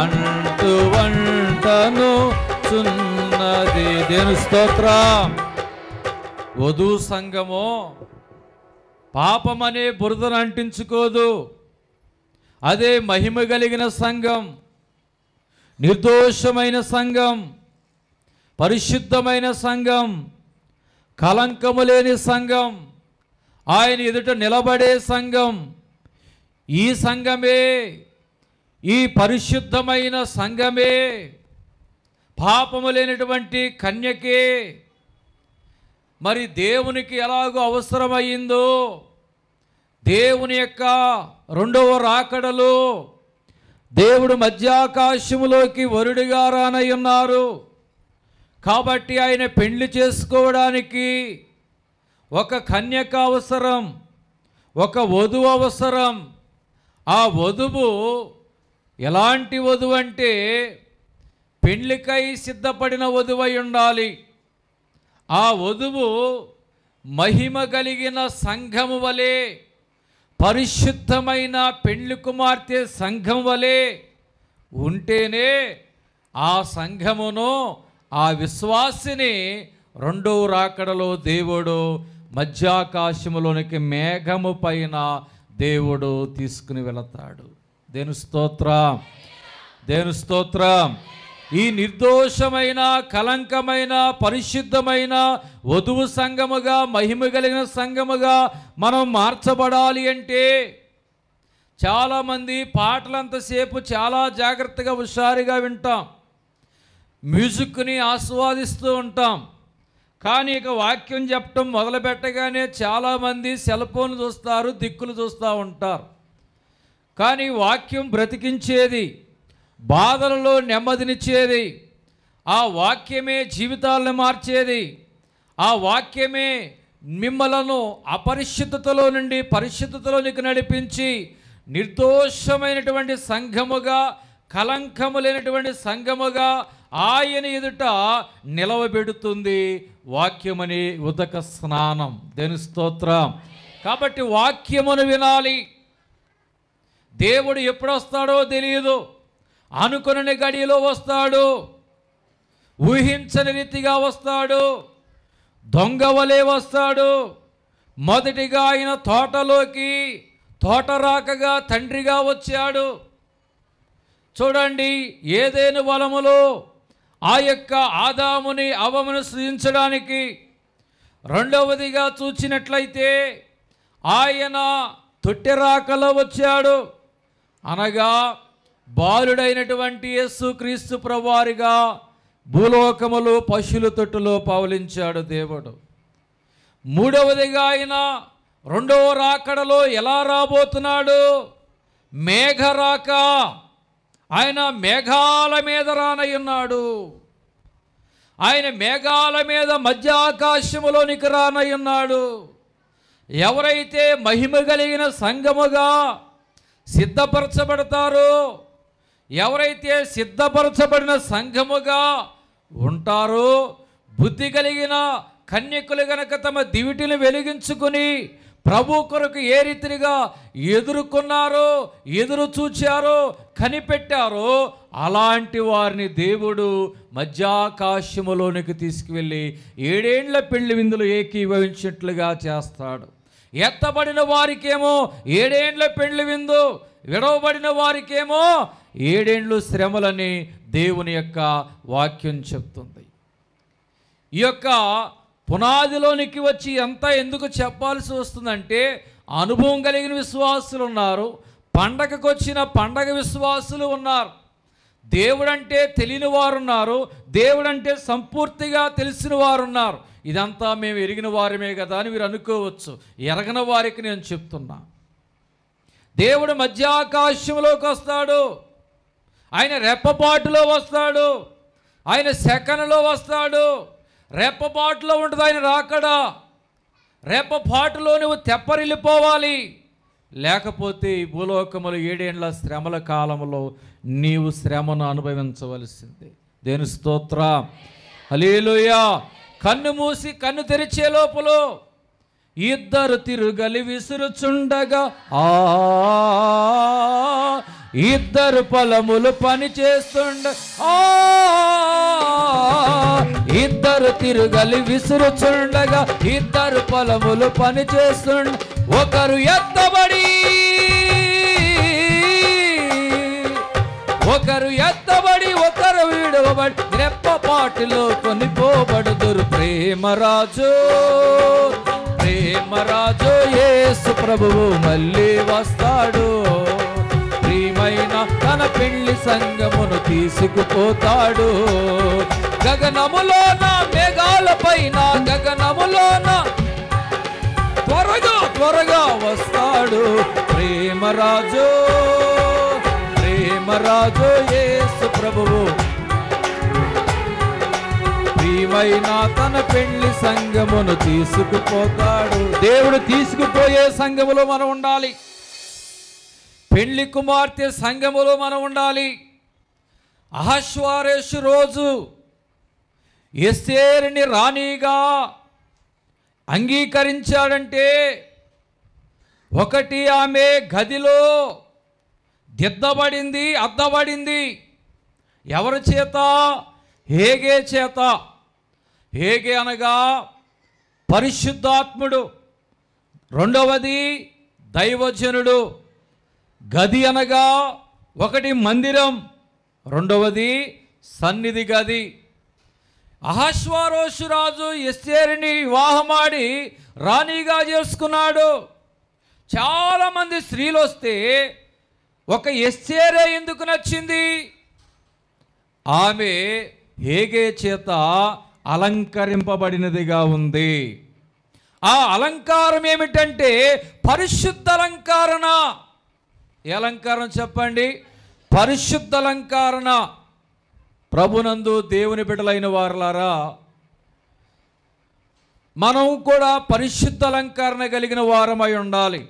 అంటు వంటను చున్నది దేని స్తోత్ర వధు సంఘము పాపమనే బురదను అంటించుకోదు అదే మహిమ కలిగిన సంఘం నిర్దోషమైన సంఘం పరిశుద్ధమైన సంఘం కలంకము లేని సంఘం ఆయన ఎదుట నిలబడే సంఘం ఈ సంఘమే ఈ పరిశుద్ధమైన సంఘమే పాపము లేనటువంటి కన్యకే మరి దేవునికి ఎలాగో అవసరమైందో దేవుని యొక్క రెండవ రాకడలు దేవుడు మధ్యాకాశములోకి వరుడిగా రానయ్యున్నారు కాబట్టి ఆయన పెళ్లి చేసుకోవడానికి ఒక కన్యక అవసరం ఒక వధువు అవసరం ఆ వధువు ఎలాంటి వధువు అంటే పెండ్లికై సిద్ధపడిన వధువై ఉండాలి ఆ వధువు మహిమ కలిగిన సంఘము వలె పరిశుద్ధమైన పెండ్లి కుమార్తె సంఘం వలె ఉంటేనే ఆ సంఘమును ఆ విశ్వాసిని రెండో రాకడలో దేవుడు మధ్యాకాశములోనికి మేఘము పైన దేవుడు తీసుకుని వెళతాడు దేని స్తోత్రం దేని స్తోత్రం ఈ నిర్దోషమైన కలంకమైన పరిశుద్ధమైన వధువు సంఘముగా మహిమ కలిగిన సంఘముగా మనం మార్చబడాలి అంటే చాలామంది పాటలంతసేపు చాలా జాగ్రత్తగా హుషారుగా వింటాం మ్యూజిక్ని ఆస్వాదిస్తూ ఉంటాం కానీ ఇక వాక్యం చెప్పటం మొదలుపెట్టగానే చాలామంది సెల్ ఫోన్ చూస్తారు దిక్కులు చూస్తూ ఉంటారు కానీ వాక్యం బ్రతికించేది బాధలలో నెమ్మదినిచ్చేది ఆ వాక్యమే జీవితాలను మార్చేది ఆ వాక్యమే మిమ్మలను అపరిశుద్ధతలో నుండి పరిశుద్ధతలోనికి నడిపించి నిర్దోషమైనటువంటి సంఘముగా కలంకము లేనటువంటి సంఘముగా ఆయన ఎదుట నిలవబెడుతుంది వాక్యమని ఉదక స్నానం దేని స్తోత్రం కాబట్టి వాక్యమును వినాలి దేవుడు ఎప్పుడొస్తాడో తెలియదు అనుకుని గడిలో వస్తాడు ఊహించని రీతిగా వస్తాడు దొంగ వస్తాడు మొదటిగా ఆయన తోటలోకి తోట రాకగా తండ్రిగా వచ్చాడు చూడండి ఏదైనా వలములో ఆ యొక్క ఆదాముని అవమును సృజించడానికి రెండవదిగా చూచినట్లయితే ఆయన తొట్టెరాకలో వచ్చాడు అనగా బాలుడైనటువంటి క్రీస్తు ప్రవారిగా భూలోకములు పశువుల తొట్టులో పవలించాడు దేవుడు మూడవదిగా ఆయన రెండవ రాకడలో ఎలా రాబోతున్నాడు మేఘరాక ఆయన మేఘాల మీద రానయ్యున్నాడు ఆయన మేఘాల మీద మధ్య ఆకాశములోనికి రానయ్యున్నాడు ఎవరైతే మహిమ కలిగిన సంఘముగా సిద్ధపరచబడతారో ఎవరైతే సిద్ధపరచబడిన సంఘముగా ఉంటారో బుద్ధి కలిగిన కన్యకులు గనక తమ దివిటిని వెలిగించుకుని ప్రభు కొరకు ఏ రీతిగా ఎదుర్కొన్నారో ఎదురు చూచారో కనిపెట్టారో అలాంటి వారిని దేవుడు మధ్యాకాశములోనికి తీసుకువెళ్ళి ఏడేండ్ల పెళ్లి విందులు ఏకీభవించినట్లుగా చేస్తాడు ఎత్తబడిన వారికేమో ఏడేండ్ల పెళ్లి విందు విడవబడిన వారికేమో ఏడేండ్లు శ్రమలని దేవుని యొక్క వాక్యం చెప్తుంది ఈ యొక్క పునాదిలోనికి వచ్చి ఎంత ఎందుకు చెప్పాల్సి వస్తుందంటే అనుభవం కలిగిన విశ్వాసులు ఉన్నారు పండగకు వచ్చిన పండగ విశ్వాసులు ఉన్నారు దేవుడంటే తెలియని వారున్నారు దేవుడంటే సంపూర్తిగా తెలిసిన వారున్నారు ఇదంతా మేము ఎరిగిన వారమే కదా అని మీరు అనుకోవచ్చు ఎరగిన వారికి నేను చెప్తున్నా దేవుడు మధ్యాకాశంలోకి వస్తాడు ఆయన రెప్పపాటులో వస్తాడు ఆయన సెకనులో వస్తాడు రేపపాటులో ఉండదు ఆయన రాకడా రేపపాటులో నువ్వు తెప్పరిల్లిపోవాలి లేకపోతే ఈ భూలోకములు ఏడేండ్ల శ్రమల కాలంలో నీవు శ్రమను అనుభవించవలసింది దేని స్తోత్ర హలీలుయా కన్ను మూసి కన్ను తెరిచే లోపల ఇద్దరు తిరుగలి విసురుచుండగా ఆ ఇద్దరు పొలములు పని చేస్తుండ ఇద్దరు తిరుగలి విసురుచుండగా ఇద్దరు పొలములు పని చేస్తుండ ఒకరు ఎత్తబడి ఒకరు ఎత్తబడి ఒకరు విడవబడి రెప్పపాటిలో కొనిపోబడుదురు ప్రేమరాజు ప్రేమరాజు ఏసు ప్రభువు మళ్ళీ వస్తాడు ప్రియమైన తన పెళ్లి సంగమును తీసుకుపోతాడు గగనములోన మేఘాల పైన గగనములోన త్వరగా త్వరగా వస్తాడు ప్రేమరాజు ప్రేమరాజు యేసు ప్రభువు ప్రియమైనా తన పెళ్లి సంగమును తీసుకుపోతాడు దేవుడు తీసుకుపోయే సంగములో మనం ఉండాలి పెళ్లి కుమార్తె సంఘములో మనం ఉండాలి అహస్వారేషు రోజు ఎస్సేరిని రాణిగా అంగీకరించాడంటే ఒకటి ఆమె గదిలో దిద్దబడింది అద్దబడింది ఎవరి చేత హేగే చేత హేగే అనగా పరిశుద్ధాత్ముడు రెండవది దైవజనుడు గది అనగా ఒకటి మందిరం రెండవది సన్నిధి గది రాజు ఎస్సేరిని వివాహమాడి రాణిగా చేసుకున్నాడు చాలామంది స్త్రీలు వస్తే ఒక ఎస్సేరే ఎందుకు నచ్చింది ఆమె హేగే చేత అలంకరింపబడినదిగా ఉంది ఆ అలంకారం ఏమిటంటే పరిశుద్ధ అలంకారణ ఏ అలంకారం చెప్పండి పరిశుద్ధ అలంకారణ ప్రభునందు దేవుని బిడ్డలైన వారులారా మనం కూడా పరిశుద్ధ అలంకరణ కలిగిన వారమై ఉండాలి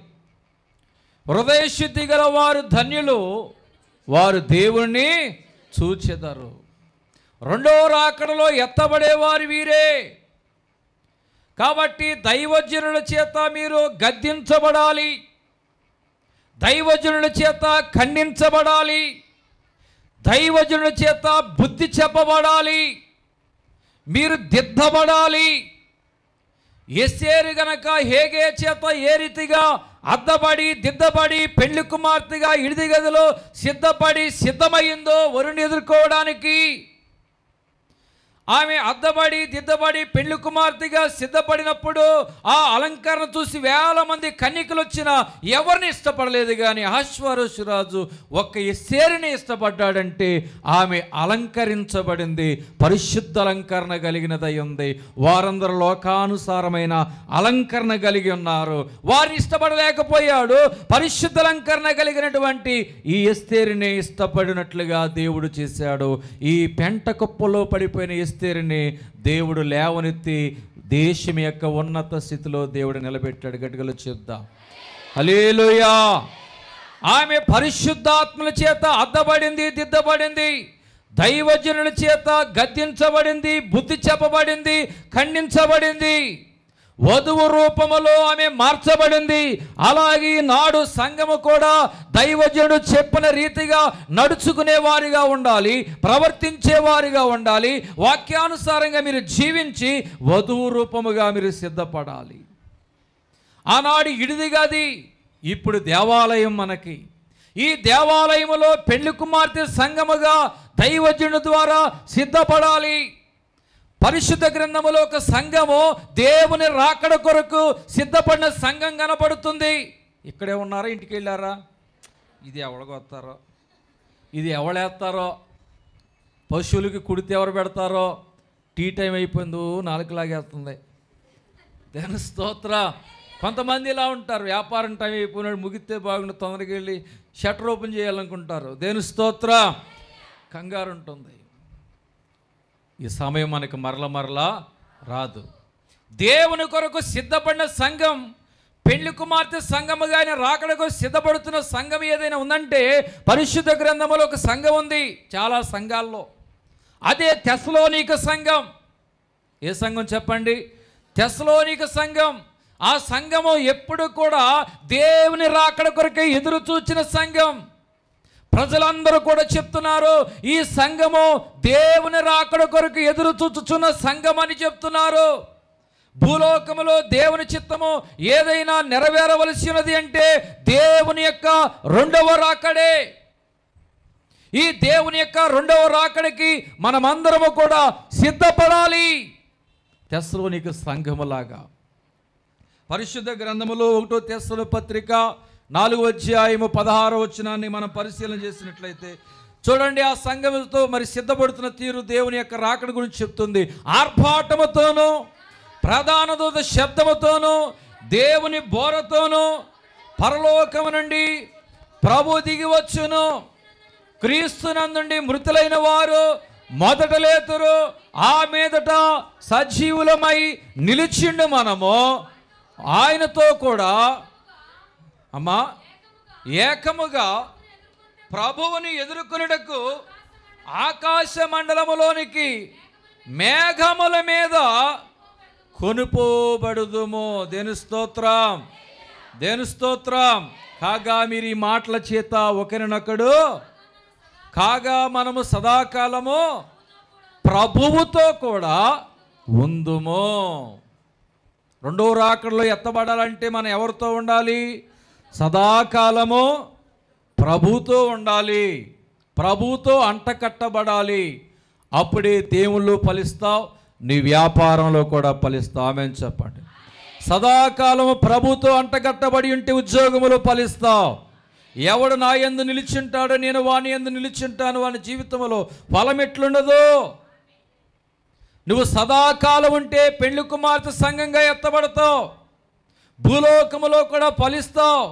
హృదయశుద్ధి గల వారు ధన్యులు వారు దేవుణ్ణి చూచెదరు రెండో రాకడలో ఎత్తబడేవారు వీరే కాబట్టి దైవజనుల చేత మీరు గద్దించబడాలి దైవజనుల చేత ఖండించబడాలి దైవజనుల చేత బుద్ధి చెప్పబడాలి మీరు దిద్దబడాలి ఎస్సేరు గనక హేగే చేత ఏ రీతిగా అద్దబడి దిద్దబడి పెళ్లి కుమార్తెగా ఇడిది గదిలో సిద్ధపడి సిద్ధమైందో వరుణ్ణి ఎదుర్కోవడానికి ఆమె అద్దబడి దిద్దబడి పెళ్లి కుమార్తెగా సిద్ధపడినప్పుడు ఆ అలంకరణ చూసి వేల మంది కన్యకులు వచ్చిన ఎవరిని ఇష్టపడలేదు కానీ రాజు ఒక్క ఇస్తేరిని ఇష్టపడ్డాడంటే ఆమె అలంకరించబడింది పరిశుద్ధ అలంకరణ కలిగినదై ఉంది వారందరూ లోకానుసారమైన అలంకరణ కలిగి ఉన్నారు వారిని ఇష్టపడలేకపోయాడు పరిశుద్ధ అలంకరణ కలిగినటువంటి ఈ ఎస్తేరిని ఇష్టపడినట్లుగా దేవుడు చేశాడు ఈ పెంట కుప్పలో పడిపోయిన ఎస్తే ఎస్తేరిని దేవుడు లేవనెత్తి దేశం యొక్క ఉన్నత స్థితిలో దేవుడు నిలబెట్టాడు గట్టిగలు చేద్దాం హలేలుయా ఆమె పరిశుద్ధాత్మల చేత అద్దబడింది దిద్దబడింది దైవజనుల చేత గద్దించబడింది బుద్ధి చెప్పబడింది ఖండించబడింది వధువు రూపములో ఆమె మార్చబడింది అలాగే నాడు సంఘము కూడా దైవజనుడు చెప్పిన రీతిగా నడుచుకునే వారిగా ఉండాలి ప్రవర్తించే వారిగా ఉండాలి వాక్యానుసారంగా మీరు జీవించి వధువు రూపముగా మీరు సిద్ధపడాలి ఆనాడు ఇడిదిగది ఇప్పుడు దేవాలయం మనకి ఈ దేవాలయములో పెళ్లి కుమార్తె సంఘముగా దైవజనుడు ద్వారా సిద్ధపడాలి పరిశుద్ధ గ్రంథములో ఒక సంఘము దేవుని రాకడ కొరకు సిద్ధపడిన సంఘం కనపడుతుంది ఇక్కడే ఉన్నారా ఇంటికి వెళ్ళారా ఇది ఎవడగొస్తారో ఇది ఎవడేస్తారో పశువులకి కుడితే ఎవరు పెడతారో టీ టైం అయిపోయిందో నాలుగు లాగేస్తుంది దేని స్తోత్ర కొంతమంది ఇలా ఉంటారు వ్యాపారం టైం అయిపోయినాడు ముగితే బాగుండు తొందరకి వెళ్ళి షటర్ ఓపెన్ చేయాలనుకుంటారు దేని స్తోత్ర కంగారు ఉంటుంది ఈ సమయం మనకు మరల మరలా రాదు దేవుని కొరకు సిద్ధపడిన సంఘం పెళ్లి కుమార్తె సంఘముగా ఆయన రాకడకు సిద్ధపడుతున్న సంఘం ఏదైనా ఉందంటే పరిశుద్ధ గ్రంథంలో ఒక సంఘం ఉంది చాలా సంఘాల్లో అదే తెసలోనిక సంఘం ఏ సంఘం చెప్పండి తెసలోనిక సంఘం ఆ సంఘము ఎప్పుడు కూడా దేవుని రాకడ కొరకే ఎదురు చూచిన సంఘం ప్రజలందరూ కూడా చెప్తున్నారు ఈ సంఘము దేవుని రాకడ కొరకు ఎదురు చూచుచున్న సంఘం అని చెప్తున్నారు భూలోకములో దేవుని చిత్తము ఏదైనా నెరవేరవలసినది అంటే దేవుని యొక్క రెండవ రాకడే ఈ దేవుని యొక్క రెండవ రాకడికి మనమందరము కూడా సిద్ధపడాలి నీకు సంఘములాగా పరిశుద్ధ గ్రంథములో ఒకటో తెస్సల పత్రిక నాలుగు అధ్యాయము పదహారో వచనాన్ని మనం పరిశీలన చేసినట్లయితే చూడండి ఆ సంఘముతో మరి సిద్ధపడుతున్న తీరు దేవుని యొక్క రాకడ గురించి చెప్తుంది ఆర్భాటముతోనూ ప్రధాన దూత శబ్దముతోనూ దేవుని బోరతోనూ పరలోకము నుండి ప్రభు దిగివచ్చును క్రీస్తునందుండి మృతులైన వారు మొదట లేతురు ఆ మీదట సజీవులమై నిలిచిండు మనము ఆయనతో కూడా అమ్మా ఏకముగా ప్రభువుని ఎదుర్కొనుటకు ఆకాశ మండలములోనికి మేఘముల మీద కొనుపోబడుదుము దేని స్తోత్రం దేని స్తోత్రం కాగా మీరు ఈ మాటల చేత ఒకరినొకడు కాగా మనము సదాకాలము ప్రభువుతో కూడా ఉందుము రెండో రాకడలో ఎత్తబడాలంటే మనం ఎవరితో ఉండాలి సదాకాలము ప్రభుతో ఉండాలి ప్రభుతో అంటకట్టబడాలి అప్పుడే దేవుళ్ళు ఫలిస్తావు నీ వ్యాపారంలో కూడా ఫలిస్తామని చెప్పండి సదాకాలము ప్రభుతో అంటకట్టబడి ఉంటే ఉద్యోగములు ఫలిస్తావు ఎవడు నా ఎందు నిలిచింటాడో నేను వాని ఎందు నిలిచింటాను వాని జీవితంలో ఫలం ఎట్లుండదు నువ్వు సదాకాలం ఉంటే పెళ్లి కుమార్తె సంఘంగా ఎత్తబడతావు భూలోకములో కూడా ఫలిస్తావు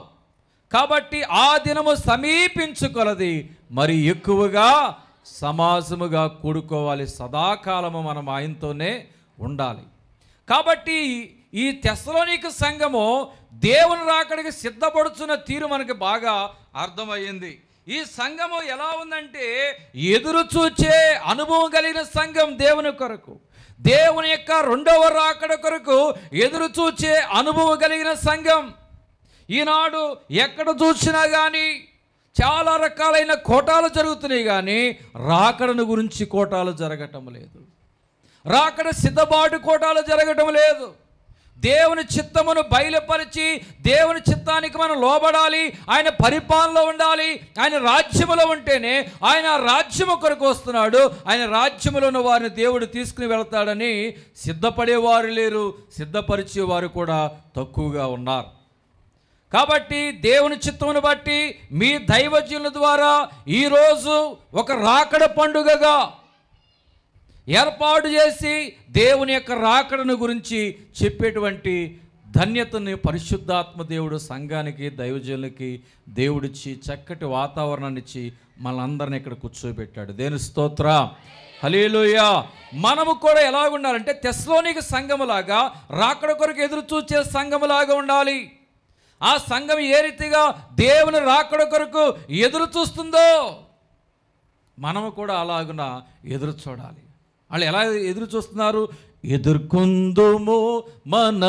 కాబట్టి ఆ దినము సమీపించుకొలది మరి ఎక్కువగా సమాజముగా కూడుకోవాలి సదాకాలము మనం ఆయనతోనే ఉండాలి కాబట్టి ఈ తెసలోనిక సంఘము దేవుని రాకడికి సిద్ధపడుచున్న తీరు మనకి బాగా అర్థమయ్యింది ఈ సంఘము ఎలా ఉందంటే ఎదురు చూచే అనుభవం కలిగిన సంఘం దేవుని కొరకు దేవుని యొక్క రెండవ రాకడ కొరకు ఎదురు చూచే అనుభవం కలిగిన సంఘం ఈనాడు ఎక్కడ చూసినా కానీ చాలా రకాలైన కోటాలు జరుగుతున్నాయి కానీ రాకడను గురించి కోటాలు జరగటం లేదు రాకడ సిద్ధబాటు కోటాలు జరగటం లేదు దేవుని చిత్తమును బయలుపరిచి దేవుని చిత్తానికి మనం లోబడాలి ఆయన పరిపాలనలో ఉండాలి ఆయన రాజ్యములో ఉంటేనే ఆయన రాజ్యము కొరకు వస్తున్నాడు ఆయన రాజ్యములో ఉన్న వారిని దేవుడు తీసుకుని వెళ్తాడని సిద్ధపడేవారు లేరు సిద్ధపరిచేవారు కూడా తక్కువగా ఉన్నారు కాబట్టి దేవుని చిత్తమును బట్టి మీ దైవజీవుల ద్వారా ఈరోజు ఒక రాకడ పండుగగా ఏర్పాటు చేసి దేవుని యొక్క రాకడను గురించి చెప్పేటువంటి ధన్యతని పరిశుద్ధాత్మ దేవుడు సంఘానికి దైవజనులకి దేవుడిచ్చి చక్కటి వాతావరణాన్ని ఇచ్చి మనందరిని ఇక్కడ కూర్చోబెట్టాడు దేని స్తోత్ర హలీలుయా మనము కూడా ఎలా ఉండాలంటే తెస్లోనికి సంఘములాగా రాకడ కొరకు ఎదురు చూచే సంఘములాగా ఉండాలి ఆ సంఘం ఏ రీతిగా దేవుని రాకడ కొరకు ఎదురు చూస్తుందో మనము కూడా అలాగున ఎదురు చూడాలి వాళ్ళు ఎలా ఎదురు చూస్తున్నారు ఎదుర్కొందుము మన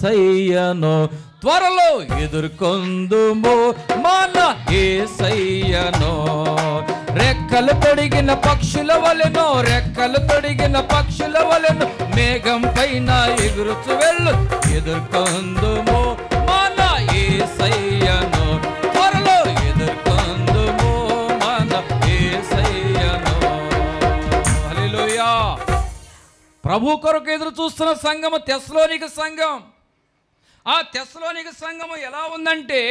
సయ్యను త్వరలో ఎదుర్కొందుము మన సయ్యను రెక్కలు తొడిగిన పక్షుల వలెను రెక్కలు తొడిగిన పక్షుల వలెను మేఘం పైన ఎగురుచు వెళ్ళు ఎదుర్కొందుము మన ఏసయ్య ప్రభు కొరకు ఎదురు చూస్తున్న సంఘము తెస్లోనిక సంఘం ఆ తెస్లోనిక సంఘము ఎలా ఉందంటే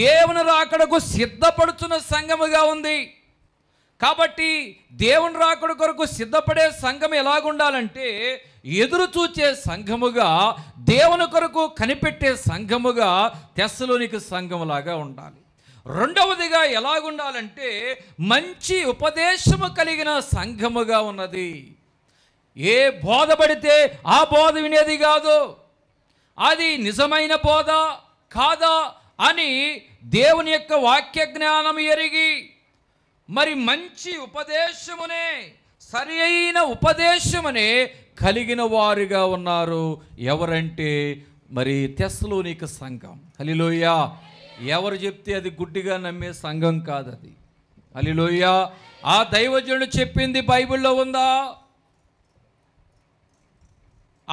దేవుని రాకడకు సిద్ధపడుచున్న సంఘముగా ఉంది కాబట్టి దేవుని రాకడ కొరకు సిద్ధపడే సంఘం ఎలాగుండాలంటే ఎదురు చూచే సంఘముగా దేవుని కొరకు కనిపెట్టే సంఘముగా తెస్సలోనికి సంఘములాగా ఉండాలి రెండవదిగా ఎలాగుండాలంటే మంచి ఉపదేశము కలిగిన సంఘముగా ఉన్నది ఏ బోధ పడితే ఆ బోధ వినేది కాదు అది నిజమైన బోధ కాదా అని దేవుని యొక్క వాక్య జ్ఞానం ఎరిగి మరి మంచి ఉపదేశమునే సరి అయిన ఉపదేశమనే కలిగిన వారుగా ఉన్నారు ఎవరంటే మరి తెస్లోనిక సంఘం హలిలోయ ఎవరు చెప్తే అది గుడ్డిగా నమ్మే సంఘం కాదది హలిలోయ ఆ దైవజనుడు చెప్పింది బైబిల్లో ఉందా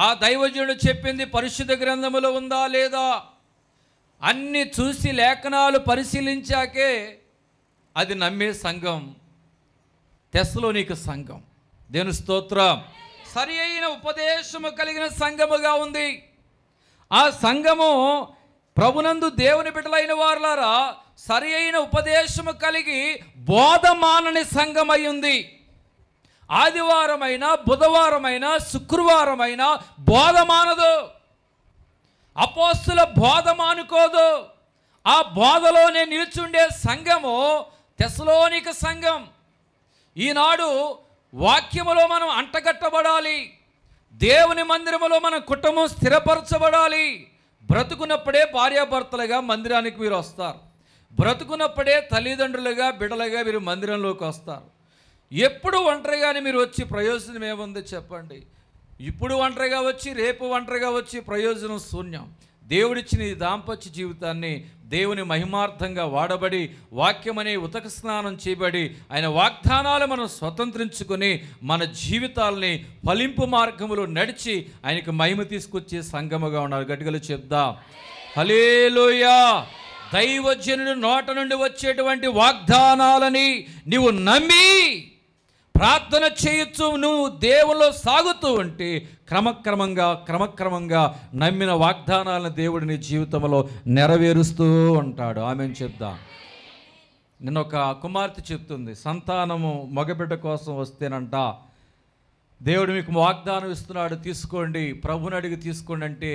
ఆ దైవజనుడు చెప్పింది పరిశుద్ధ గ్రంథములో ఉందా లేదా అన్ని చూసి లేఖనాలు పరిశీలించాకే అది నమ్మే సంఘం నీకు సంఘం దేని స్తోత్రం సరి అయిన ఉపదేశము కలిగిన సంఘముగా ఉంది ఆ సంఘము ప్రభునందు దేవుని బిడ్డలైన వారులారా సరి అయిన ఉపదేశము కలిగి బోధమానని అయి ఉంది ఆదివారమైనా బుధవారమైనా శుక్రవారమైనా బోధ మానదు అపోస్తుల బోధ మానుకోదు ఆ బోధలోనే నిలుచుండే సంఘము తెసలోనిక సంఘం ఈనాడు వాక్యములో మనం అంటగట్టబడాలి దేవుని మందిరములో మన కుటుంబం స్థిరపరచబడాలి బ్రతుకున్నప్పుడే భార్యాభర్తలుగా మందిరానికి మీరు వస్తారు బ్రతుకున్నప్పుడే తల్లిదండ్రులుగా బిడలుగా మీరు మందిరంలోకి వస్తారు ఎప్పుడు ఒంటరిగానే మీరు వచ్చి ప్రయోజనం ఏముంది చెప్పండి ఇప్పుడు ఒంటరిగా వచ్చి రేపు ఒంటరిగా వచ్చి ప్రయోజనం శూన్యం దేవుడిచ్చిన ఈ దాంపత్య జీవితాన్ని దేవుని మహిమార్థంగా వాడబడి వాక్యమనే ఉతక స్నానం చేయబడి ఆయన వాగ్దానాలు మనం స్వతంత్రించుకొని మన జీవితాలని ఫలింపు మార్గంలో నడిచి ఆయనకు మహిమ తీసుకొచ్చే సంగముగా ఉన్నారు గట్టిగలు చెప్దాం హలేలోయా దైవజనుడు నోట నుండి వచ్చేటువంటి వాగ్దానాలని నీవు నమ్మి ప్రార్థన చేయొచ్చు నువ్వు దేవుల్లో సాగుతూ ఉంటే క్రమక్రమంగా క్రమక్రమంగా నమ్మిన వాగ్దానాలను దేవుడు నీ జీవితంలో నెరవేరుస్తూ ఉంటాడు ఆమె చెప్దా నిన్న ఒక కుమార్తె చెప్తుంది సంతానము మగబిడ్డ కోసం వస్తేనంట దేవుడు మీకు వాగ్దానం ఇస్తున్నాడు తీసుకోండి ప్రభుని అడిగి తీసుకోండి అంటే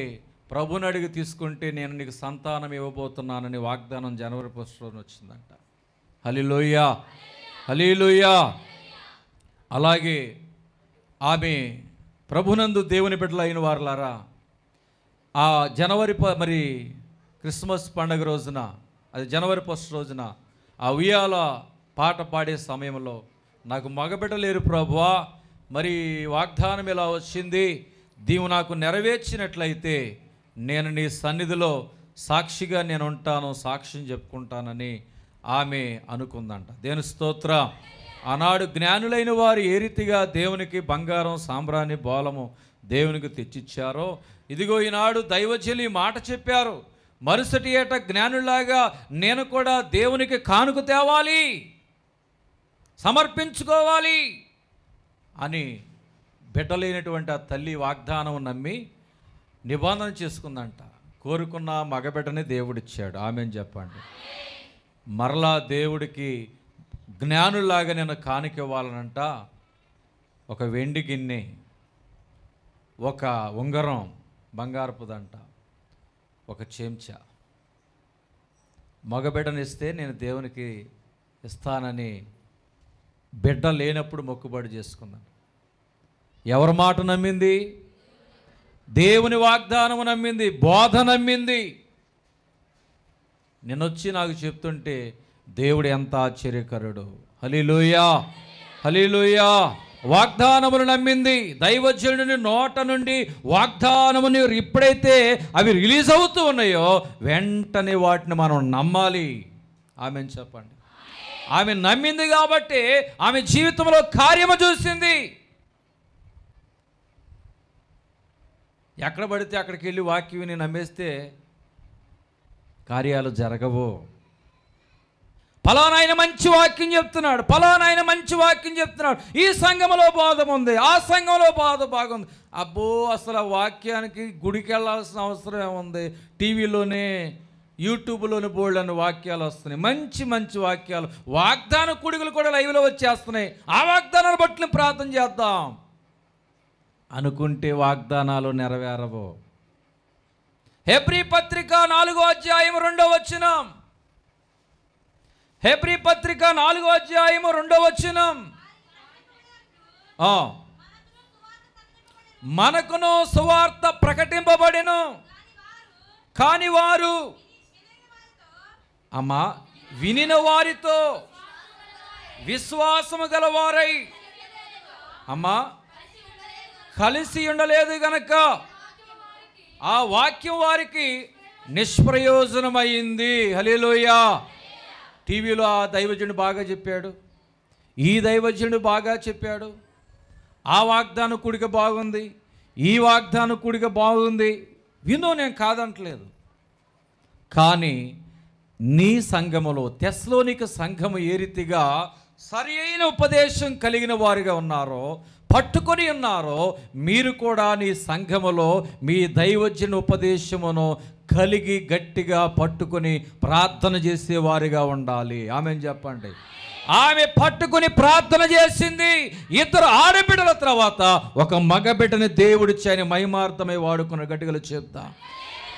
ప్రభుని అడిగి తీసుకుంటే నేను నీకు సంతానం ఇవ్వబోతున్నానని వాగ్దానం జనవరి పుస్తకం వచ్చిందంట హలీలోయ హలీలోయ అలాగే ఆమె ప్రభునందు దేవుని బిడ్డలైన వారులారా ఆ జనవరి ప మరి క్రిస్మస్ పండగ రోజున అది జనవరి ఫస్ట్ రోజున ఆ ఉయ్యాల పాట పాడే సమయంలో నాకు మగబిడ్డ లేరు ప్రభువా మరి వాగ్దానం ఇలా వచ్చింది దీవు నాకు నెరవేర్చినట్లయితే నేను నీ సన్నిధిలో సాక్షిగా నేను ఉంటాను సాక్ష్యం చెప్పుకుంటానని ఆమె అనుకుందంట దేని స్తోత్ర ఆనాడు జ్ఞానులైన వారు ఏ రీతిగా దేవునికి బంగారం సాంబ్రాణి బోలము దేవునికి తెచ్చిచ్చారో ఇదిగో ఈనాడు దైవజలి మాట చెప్పారు మరుసటి ఏట జ్ఞానులాగా నేను కూడా దేవునికి కానుక తేవాలి సమర్పించుకోవాలి అని బిడ్డలేనటువంటి ఆ తల్లి వాగ్దానం నమ్మి నిబంధన చేసుకుందంట కోరుకున్న మగబిడ్డని దేవుడిచ్చాడు ఆమె చెప్పండి మరలా దేవుడికి జ్ఞానులాగా నేను కానుక ఇవ్వాలనంట ఒక వెండి గిన్నె ఒక ఉంగరం బంగారపుదంట ఒక చెంచా మగబిడ్డనిస్తే నేను దేవునికి ఇస్తానని బిడ్డ లేనప్పుడు మొక్కుబడి చేసుకున్నాను ఎవరి మాట నమ్మింది దేవుని వాగ్దానం నమ్మింది బోధ నమ్మింది నేనొచ్చి నాకు చెప్తుంటే దేవుడు ఎంత ఆశ్చర్యకరుడు హలీలుయా హలీలుయా వాగ్దానమును నమ్మింది దైవజనుడి నోట నుండి వాగ్దానముని ఎప్పుడైతే అవి రిలీజ్ అవుతూ ఉన్నాయో వెంటనే వాటిని మనం నమ్మాలి ఆమె చెప్పండి ఆమె నమ్మింది కాబట్టి ఆమె జీవితంలో కార్యము చూసింది ఎక్కడ పడితే అక్కడికి వెళ్ళి వాక్యం నమ్మేస్తే కార్యాలు జరగవు పలానాయన మంచి వాక్యం చెప్తున్నాడు పలానాయన మంచి వాక్యం చెప్తున్నాడు ఈ సంఘంలో బాధం ఉంది ఆ సంఘంలో బాధ బాగుంది అబ్బో అసలు ఆ వాక్యానికి గుడికి వెళ్ళాల్సిన అవసరం ఏముంది టీవీలోనే యూట్యూబ్లోని బోల్డ్ వాక్యాలు వస్తున్నాయి మంచి మంచి వాక్యాలు వాగ్దాన కుడుగులు కూడా లైవ్లో వచ్చేస్తున్నాయి ఆ వాగ్దానాలు బట్టి ప్రార్థన చేద్దాం అనుకుంటే వాగ్దానాలు నెరవేరవు హెబ్రి పత్రిక నాలుగో అధ్యాయం రెండో వచ్చినాం హెబ్రి పత్రిక నాలుగో అధ్యాయము రెండో వచనం మనకును సువార్త ప్రకటింపబడిను కాని వారు అమ్మా వినిన వారితో విశ్వాసము గలవారై అమ్మా కలిసి ఉండలేదు గనక ఆ వాక్యం వారికి నిష్ప్రయోజనమైంది హలేలోయ టీవీలో ఆ దైవజనుడు బాగా చెప్పాడు ఈ దైవజనుడు బాగా చెప్పాడు ఆ వాగ్దాన కుడిక బాగుంది ఈ వాగ్దాన కుడిక బాగుంది విను నేను కాదంటలేదు కానీ నీ సంఘములో తెస్లోనిక సంఘము ఏ రీతిగా సరి అయిన ఉపదేశం కలిగిన వారిగా ఉన్నారో పట్టుకొని ఉన్నారో మీరు కూడా నీ సంఘములో మీ దైవజన ఉపదేశమును కలిగి గట్టిగా పట్టుకుని ప్రార్థన చేసేవారిగా ఉండాలి ఆమె చెప్పండి ఆమె పట్టుకుని ప్రార్థన చేసింది ఇద్దరు ఆడబిడ్డల తర్వాత ఒక మగబిడ్డని దేవుడిచ్చాయని మైమార్థమై వాడుకున్న గట్టిగా చెప్తా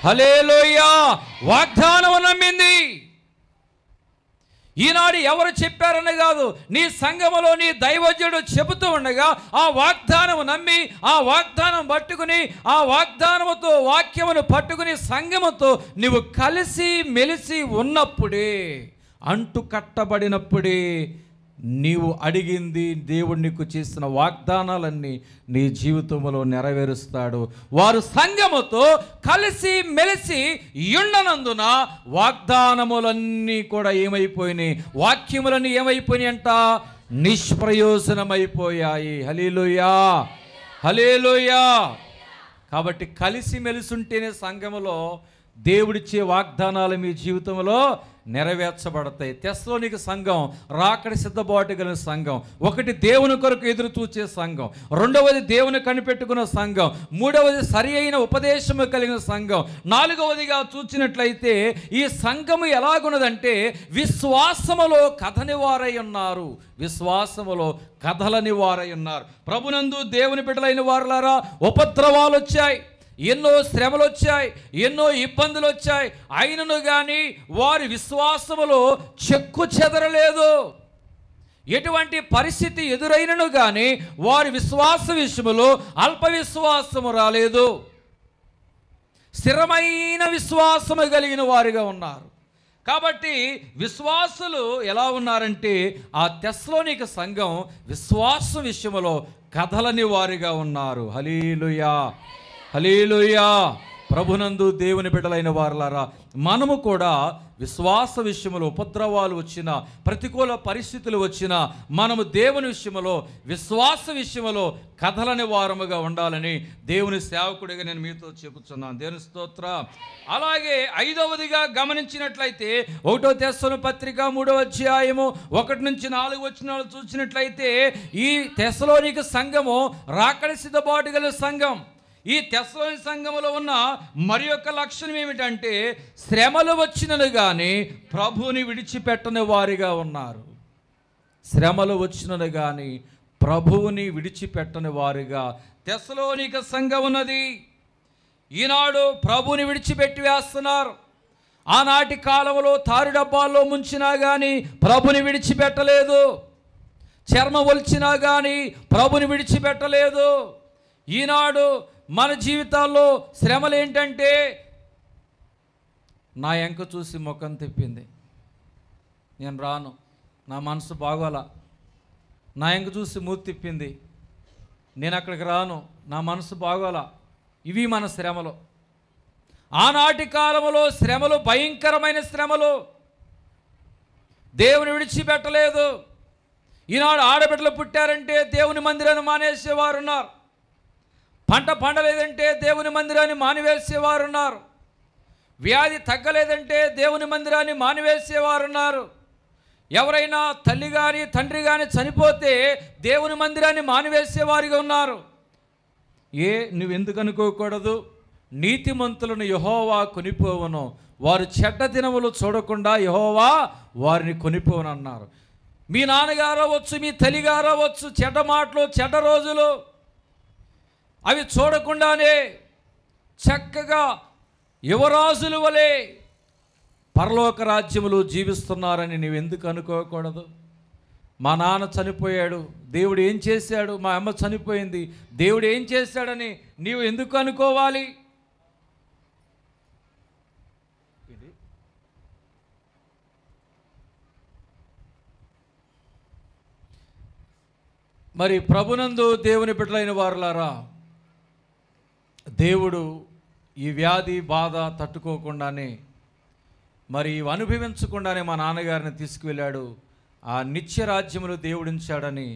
హలేలోయ వాగ్దానం నమ్మింది ఈనాడు ఎవరు చెప్పారని కాదు నీ సంగములో నీ దైవజ్ఞుడు చెబుతూ ఉండగా ఆ వాగ్దానము నమ్మి ఆ వాగ్దానం పట్టుకుని ఆ వాగ్దానముతో వాక్యమును పట్టుకుని సంగముతో నువ్వు కలిసి మెలిసి ఉన్నప్పుడే అంటు కట్టబడినప్పుడే నీవు అడిగింది దేవుడు నీకు చేసిన వాగ్దానాలన్నీ నీ జీవితంలో నెరవేరుస్తాడు వారు సంఘముతో కలిసి మెలిసి ఉండనందున వాగ్దానములన్నీ కూడా ఏమైపోయినాయి వాక్యములన్నీ ఏమైపోయినాయి అంట నిష్ప్రయోజనమైపోయాయి హలీలుయా హలీలుయా కాబట్టి కలిసి మెలిసి ఉంటేనే సంఘములో దేవుడిచ్చే వాగ్దానాలు మీ జీవితంలో నెరవేర్చబడతాయి తెస్లోనికి సంఘం రాకడి సిద్ధబాటు గల సంఘం ఒకటి దేవుని కొరకు ఎదురు చూచే సంఘం రెండవది దేవుని కనిపెట్టుకున్న సంఘం మూడవది సరి అయిన ఉపదేశము కలిగిన సంఘం నాలుగవదిగా చూచినట్లయితే ఈ సంఘము ఎలాగున్నదంటే విశ్వాసములో కథని వారై ఉన్నారు విశ్వాసములో కథలని వారై ఉన్నారు ప్రభునందు దేవుని బిడ్డలైన వారులారా ఉపద్రవాలు వచ్చాయి ఎన్నో శ్రమలు వచ్చాయి ఎన్నో ఇబ్బందులు వచ్చాయి అయినను కానీ వారి విశ్వాసములో చెక్కు చెదరలేదు ఎటువంటి పరిస్థితి ఎదురైనను కానీ వారి విశ్వాస విషయంలో అల్ప విశ్వాసము రాలేదు స్థిరమైన విశ్వాసము కలిగిన వారిగా ఉన్నారు కాబట్టి విశ్వాసులు ఎలా ఉన్నారంటే ఆ తెస్లోనిక సంఘం విశ్వాస విషయంలో కథలని వారిగా ఉన్నారు హలీలుయా హలీలుయా ప్రభునందు దేవుని బిడ్డలైన వారలారా మనము కూడా విశ్వాస విషయంలో ఉపద్రవాలు వచ్చిన ప్రతికూల పరిస్థితులు వచ్చిన మనము దేవుని విషయంలో విశ్వాస విషయంలో కథలని వారముగా ఉండాలని దేవుని సేవకుడిగా నేను మీతో చెబుతున్నాను దేవుని స్తోత్ర అలాగే ఐదవదిగా గమనించినట్లయితే ఒకటో తెస్సను పత్రిక మూడో అధ్యాయము ఒకటి నుంచి నాలుగు వచ్చిన చూసినట్లయితే ఈ తెస్సలోనికి సంఘము రాకడ సిద్ధపాటు గల సంఘం ఈ తెస్సలోని సంఘములో ఉన్న మరి యొక్క లక్షణం ఏమిటంటే శ్రమలు వచ్చినను కానీ ప్రభుని విడిచిపెట్టని వారిగా ఉన్నారు శ్రమలు వచ్చినను కానీ ప్రభువుని విడిచిపెట్టని వారిగా తెస్సలోనిక సంఘం ఉన్నది ఈనాడు ప్రభుని విడిచిపెట్టి వేస్తున్నారు ఆనాటి కాలంలో తారు డబ్బాల్లో ముంచినా కానీ ప్రభుని విడిచిపెట్టలేదు చర్మ ఒలిచినా కానీ ప్రభుని విడిచిపెట్టలేదు ఈనాడు మన జీవితాల్లో శ్రమలు ఏంటంటే నా ఎంక చూసి ముఖం తిప్పింది నేను రాను నా మనసు బాగోల నా ఎంక చూసి మూతి తిప్పింది నేను అక్కడికి రాను నా మనసు బాగోల ఇవి మన శ్రమలు ఆనాటి కాలంలో శ్రమలు భయంకరమైన శ్రమలు దేవుని విడిచిపెట్టలేదు ఈనాడు ఆడబిడ్డలు పుట్టారంటే దేవుని మందిరాన్ని ఉన్నారు పంట పండలేదంటే దేవుని మందిరాన్ని మానివేసేవారు ఉన్నారు వ్యాధి తగ్గలేదంటే దేవుని మందిరాన్ని మానివేసేవారు ఉన్నారు ఎవరైనా తల్లి కాని తండ్రి కానీ చనిపోతే దేవుని మందిరాన్ని మానివేసేవారిగా ఉన్నారు ఏ నువ్వెందుకు అనుకోకూడదు నీతిమంతులను యహోవా కొనిపోవను వారు చెడ్డ దినములు చూడకుండా యహోవా వారిని కొనిపోవను అన్నారు మీ నాన్నగారో వచ్చు మీ తల్లిగారో వచ్చు చెడ్డ మాటలు చెడ్డ రోజులు అవి చూడకుండానే చక్కగా యువరాజుల వలె పరలోక రాజ్యములు జీవిస్తున్నారని ఎందుకు అనుకోకూడదు మా నాన్న చనిపోయాడు దేవుడు ఏం చేశాడు మా అమ్మ చనిపోయింది దేవుడు ఏం చేశాడని నీవు ఎందుకు అనుకోవాలి మరి ప్రభునందు దేవుని బిడ్డలైన వారులారా దేవుడు ఈ వ్యాధి బాధ తట్టుకోకుండానే మరి అనుభవించకుండానే మా నాన్నగారిని తీసుకువెళ్ళాడు ఆ నిత్య రాజ్యములు దేవుడించాడని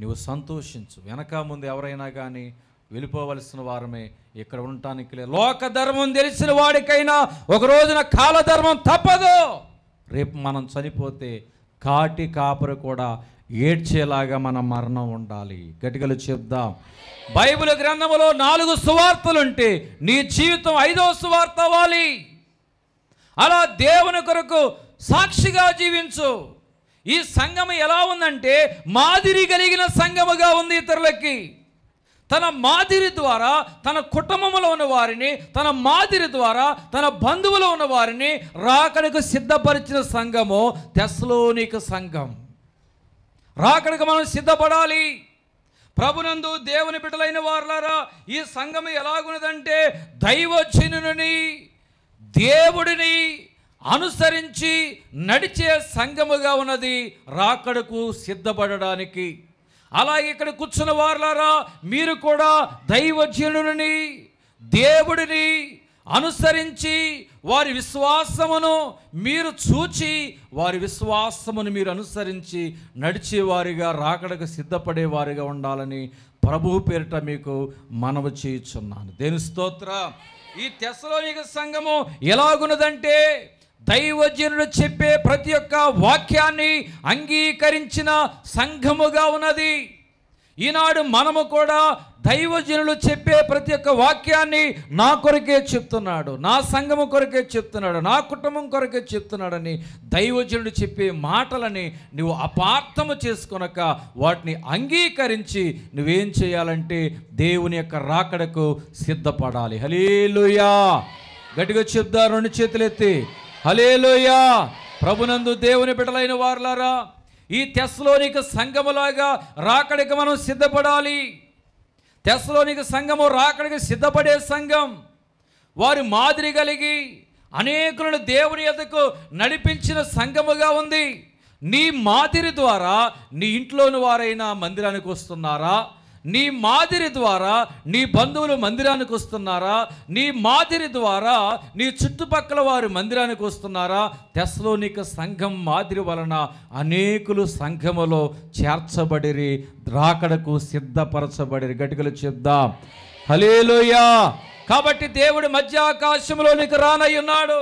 నువ్వు సంతోషించు వెనక ముందు ఎవరైనా కానీ వెళ్ళిపోవలసిన వారమే ఇక్కడ ఉండటానికి లేదు లోక ధర్మం తెలిసిన వాడికైనా ఒక రోజున కాలధర్మం తప్పదు రేపు మనం చనిపోతే కాటి కాపరు కూడా ఏడ్చేలాగా మన మరణం ఉండాలి గట్టిగలు చెప్దాం బైబిల్ గ్రంథములో నాలుగు సువార్తలుంటే నీ జీవితం ఐదో సువార్త అవ్వాలి అలా దేవుని కొరకు సాక్షిగా జీవించు ఈ సంఘం ఎలా ఉందంటే మాదిరి కలిగిన సంఘముగా ఉంది ఇతరులకి తన మాదిరి ద్వారా తన కుటుంబంలో ఉన్న వారిని తన మాదిరి ద్వారా తన బంధువులో ఉన్న వారిని రాకడకు సిద్ధపరిచిన సంఘము తెస్లోనిక సంఘం రాకడికి మనం సిద్ధపడాలి ప్రభునందు దేవుని బిడ్డలైన వారులారా ఈ సంఘం ఎలాగున్నదంటే దైవజనుని దేవుడిని అనుసరించి నడిచే సంఘముగా ఉన్నది రాకడకు సిద్ధపడడానికి అలాగే ఇక్కడ కూర్చున్న వారులారా మీరు కూడా దైవజనుని దేవుడిని అనుసరించి వారి విశ్వాసమును మీరు చూచి వారి విశ్వాసమును మీరు అనుసరించి నడిచేవారిగా రాకడకు సిద్ధపడేవారిగా ఉండాలని ప్రభువు పేరిట మీకు మనవి చేయుచున్నాను దేని స్తోత్ర ఈ తెసలోనిక సంఘము ఎలాగున్నదంటే దైవజనుడు చెప్పే ప్రతి ఒక్క వాక్యాన్ని అంగీకరించిన సంఘముగా ఉన్నది ఈనాడు మనము కూడా దైవజనులు చెప్పే ప్రతి ఒక్క వాక్యాన్ని నా కొరకే చెప్తున్నాడు నా సంఘము కొరకే చెప్తున్నాడు నా కుటుంబం కొరకే చెప్తున్నాడని దైవజనుడు చెప్పే మాటలని నువ్వు అపార్థము చేసుకునక వాటిని అంగీకరించి నువ్వేం చేయాలంటే దేవుని యొక్క రాకడకు సిద్ధపడాలి హలేలుయా గట్టిగా చెప్తారు రెండు చేతులెత్తి హలేలుయా ప్రభునందు దేవుని బిడ్డలైన వారులారా ఈ తెస్లోనిక సంఘములాగా రాకడికి మనం సిద్ధపడాలి తెస్లోనిక సంఘము రాకడికి సిద్ధపడే సంఘం వారి మాదిరి కలిగి అనేకులను దేవుని ఎదుకు నడిపించిన సంఘముగా ఉంది నీ మాదిరి ద్వారా నీ ఇంట్లోని వారైనా మందిరానికి వస్తున్నారా నీ మాదిరి ద్వారా నీ బంధువులు మందిరానికి వస్తున్నారా నీ మాదిరి ద్వారా నీ చుట్టుపక్కల వారు మందిరానికి వస్తున్నారా తెస్లోనిక సంఘం మాదిరి వలన అనేకులు సంఘములో చేర్చబడిరి ద్రాకడకు సిద్ధపరచబడిరి గటికలు చెద్దాం హలేలుయా కాబట్టి దేవుడు మధ్య ఆకాశంలో నీకు రానయ్యున్నాడు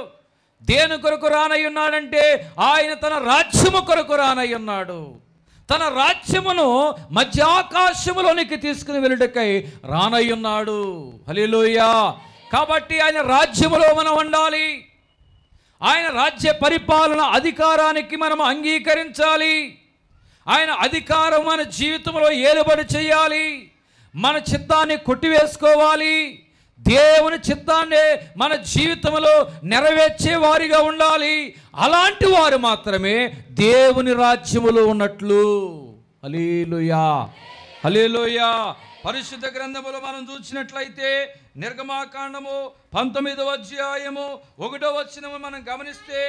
దేని కొరకు రానయ్యున్నాడంటే ఆయన తన రాజ్యము కొరకు రానయ్యున్నాడు తన రాజ్యమును మధ్య ఆకాశములోనికి తీసుకుని వెళ్ళటకై రానయ్యున్నాడు హలిలోయా కాబట్టి ఆయన రాజ్యములో మనం ఉండాలి ఆయన రాజ్య పరిపాలన అధికారానికి మనం అంగీకరించాలి ఆయన అధికారం మన జీవితంలో ఏలుబడి చేయాలి మన చిత్తాన్ని కొట్టివేసుకోవాలి దేవుని చిత్తాన్ని మన జీవితంలో నెరవేర్చే వారిగా ఉండాలి అలాంటి వారు మాత్రమే దేవుని రాజ్యములో ఉన్నట్లు అలీలుయా అలీలుయా పరిశుద్ధ గ్రంథములు మనం చూసినట్లయితే నిర్గమాకాండము పంతొమ్మిదవ అధ్యాయము ఒకటో వచ్చినము మనం గమనిస్తే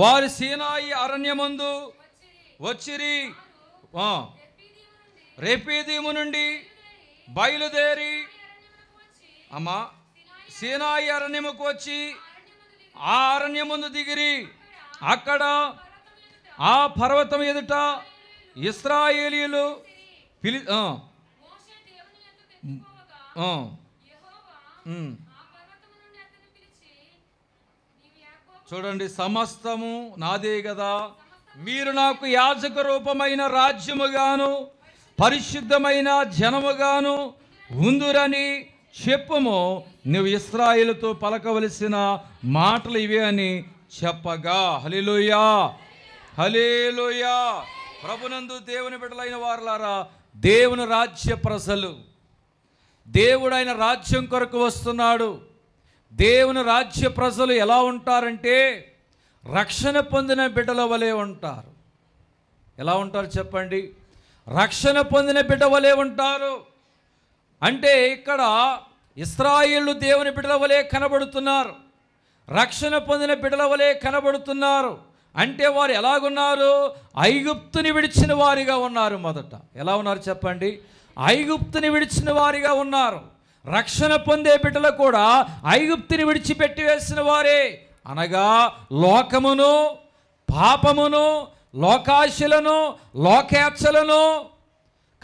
వారి సీనాయి అరణ్యముందు వచ్చిరి రేపీదీము నుండి బయలుదేరి అమ్మా సీనాయి అరణ్యముకు వచ్చి ఆ అరణ్యముందు దిగిరి అక్కడ ఆ పర్వతం ఎదుట ఇస్రాయేలీలు పిలి చూడండి సమస్తము నాదే కదా మీరు నాకు యాజక రూపమైన రాజ్యముగాను పరిశుద్ధమైన జనముగాను ఉందురని చెప్పము నువ్వు ఇస్రాయిలతో పలకవలసిన మాటలు ఇవే అని చెప్పగా హలిలోయా హలేలోయా ప్రభునందు దేవుని బిడ్డలైన వారులారా దేవుని రాజ్య ప్రజలు దేవుడు ఆయన రాజ్యం కొరకు వస్తున్నాడు దేవుని రాజ్య ప్రజలు ఎలా ఉంటారంటే రక్షణ పొందిన బిడ్డల వలె ఉంటారు ఎలా ఉంటారు చెప్పండి రక్షణ పొందిన బిడ్డ వలె ఉంటారు అంటే ఇక్కడ ఇస్రాయిళ్ళు దేవుని బిడ్డల వలె కనబడుతున్నారు రక్షణ పొందిన బిడ్డల వలె కనబడుతున్నారు అంటే వారు ఎలాగున్నారు ఐగుప్తుని విడిచిన వారిగా ఉన్నారు మొదట ఎలా ఉన్నారు చెప్పండి ఐగుప్తుని విడిచిన వారిగా ఉన్నారు రక్షణ పొందే బిడ్డలు కూడా ఐగుప్తిని విడిచిపెట్టి వేసిన వారే అనగా లోకమును పాపమును లోకాశలను లోకేచ్చలను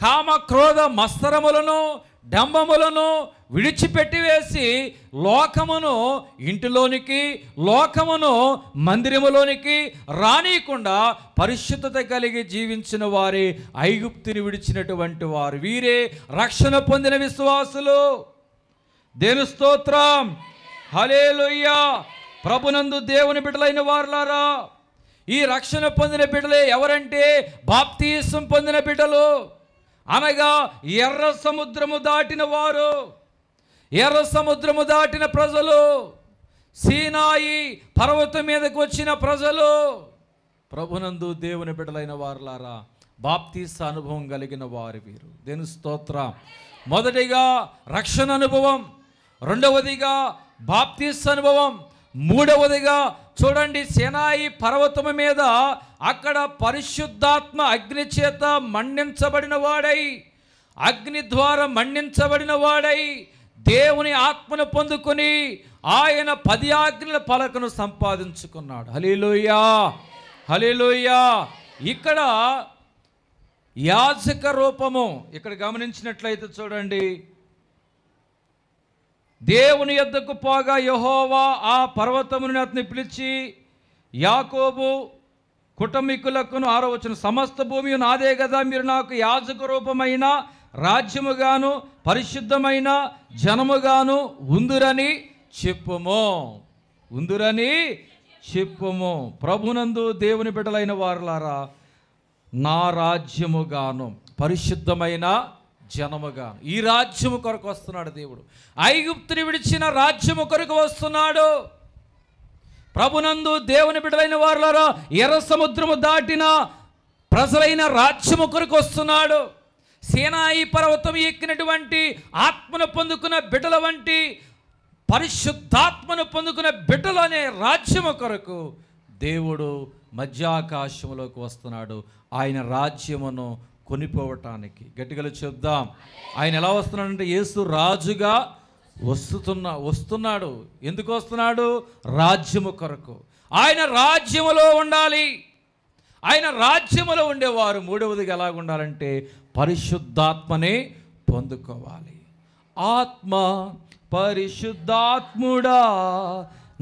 కామక్రోధ మస్తరములను డంబములను విడిచిపెట్టి వేసి లోకమును ఇంటిలోనికి లోకమును మందిరములోనికి రానియకుండా పరిశుద్ధత కలిగి జీవించిన వారి ఐగుప్తిని విడిచినటువంటి వారు వీరే రక్షణ పొందిన విశ్వాసులు దేని స్తోత్రం హలే ప్రభునందు దేవుని బిడ్డలైన వారులారా ఈ రక్షణ పొందిన బిడ్డలే ఎవరంటే బాప్తీసం పొందిన బిడ్డలు అనగా ఎర్ర సముద్రము దాటిన వారు ఎర్ర సముద్రము దాటిన ప్రజలు సీనాయి పర్వతం మీదకు వచ్చిన ప్రజలు ప్రభునందు దేవుని బిడలైన వారులారా బాప్తీస్ అనుభవం కలిగిన వారు వీరు దేని స్తోత్ర మొదటిగా రక్షణ అనుభవం రెండవదిగా బాప్తీస్ అనుభవం మూడవదిగా చూడండి సేనాయి పర్వతము మీద అక్కడ పరిశుద్ధాత్మ అగ్ని చేత మన్నించబడిన వాడై అగ్ని ద్వారా మన్నించబడిన వాడై దేవుని ఆత్మను పొందుకొని ఆయన పది ఆజ్ఞల పలకను సంపాదించుకున్నాడు హలీలుయ్యా హలీలుయ్యా ఇక్కడ యాజక రూపము ఇక్కడ గమనించినట్లయితే చూడండి దేవుని ఎద్దకు పోగా యహోవా ఆ పర్వతముని అతని పిలిచి యాకోబు కుటుంబీకులకును ఆరో వచ్చిన సమస్త భూమి నాదే కదా మీరు నాకు యాజక రూపమైన రాజ్యముగాను పరిశుద్ధమైన జనముగాను ఉందురని చెప్పుము ఉందురని చెప్పుము ప్రభునందు దేవుని బిడ్డలైన వారులారా నా రాజ్యముగాను పరిశుద్ధమైన జనముగా ఈ రాజ్యము కొరకు వస్తున్నాడు దేవుడు ఐగుప్తుని విడిచిన రాజ్యము కొరకు వస్తున్నాడు ప్రభునందు దేవుని బిడ్డలైన వారులారా ఎర్ర సముద్రము దాటిన ప్రజలైన రాజ్యము కొరకు వస్తున్నాడు సేనాయి పర్వతం ఎక్కినటువంటి ఆత్మను పొందుకున్న బిడ్డల వంటి పరిశుద్ధాత్మను పొందుకున్న బిడ్డలు అనే రాజ్యము కొరకు దేవుడు మధ్యాకాశంలోకి వస్తున్నాడు ఆయన రాజ్యమును కొనిపోవటానికి గట్టిగలు చెప్దాం ఆయన ఎలా వస్తున్నాడంటే యేసు రాజుగా వస్తున్నా వస్తున్నాడు ఎందుకు వస్తున్నాడు రాజ్యము కొరకు ఆయన రాజ్యములో ఉండాలి ఆయన రాజ్యములో ఉండేవారు మూడవదిగా ఎలా ఉండాలంటే పరిశుద్ధాత్మనే పొందుకోవాలి ఆత్మ పరిశుద్ధాత్ముడా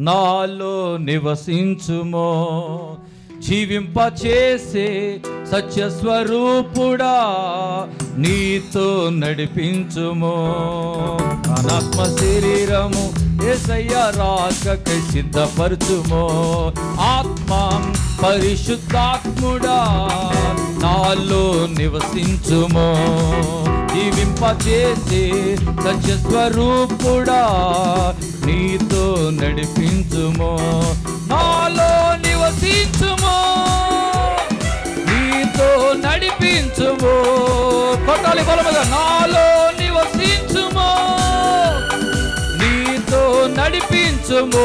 నాలో నివసించుమో జీవింప చేసే సత్య స్వరూపుడా నీతో నడిపించుము అనాత్మ శరీరము ఏసయ్య రాక సిద్ధపరచుమో ఆత్మ పరిశుద్ధాత్ముడా నాలో నివసించుమో సత్య స్వరూపుడా నీతో నడిపించుమో నాలో నివసించుమో నడిపించుము కొట్టాలి కొలమగా నాలో నివసించుము నీతో నడిపించుము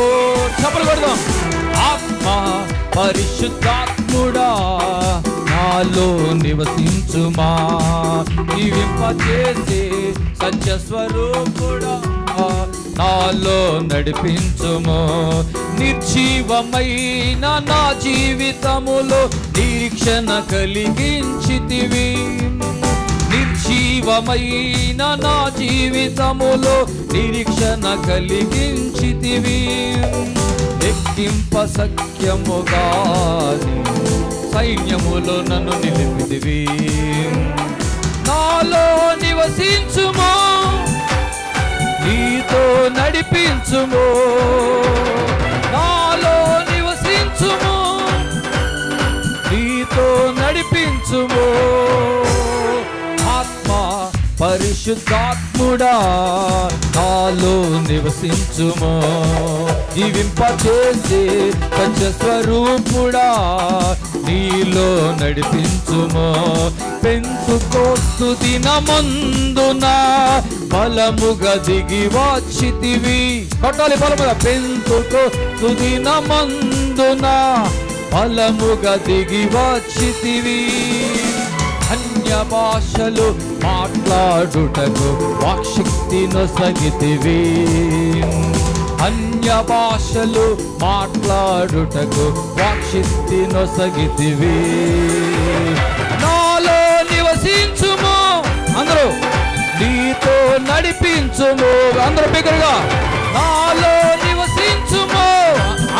చెప్పలు కొడదాం ఆత్మ పరిశుద్ధాత్ముడా నాలో నివసించుమా జీవింప చేసే సత్య స్వరూపుడా నాలో నడిపించుము నిర్జీవమైన నా జీవితములో నిరీక్షణ కలిగించితివి నిర్జీవమైన నా జీవితములో నిరీక్షణ కలిగించితివి లెక్కింప సైన్యములో నన్ను నిలిపిదివి నాలో నివసించుమా నీతో నడిపించుము నాలో నివసించుము నీతో నడిపించుము పరిశుద్ధాత్ముడా నాలో నివసించుము జీవింపచేసి పంచస్వరూపుడా నీలో నడిపించుము పెంతుకోస్తు మందున బలముగా దిగి వాచితివి కొట్టాలి బలముగా పెంతుకోస్తు దినమందున బలముగా దిగి వాచితివి అన్య భాషలు మాట్లాడుటకు నొసగితివి అన్య భాషలు మాట్లాడుటకు నొసగితివి నాలో నివసించుము అందరూ నీతో నడిపించుము అందరూ బిగ్గరగా నాలో నివసించుము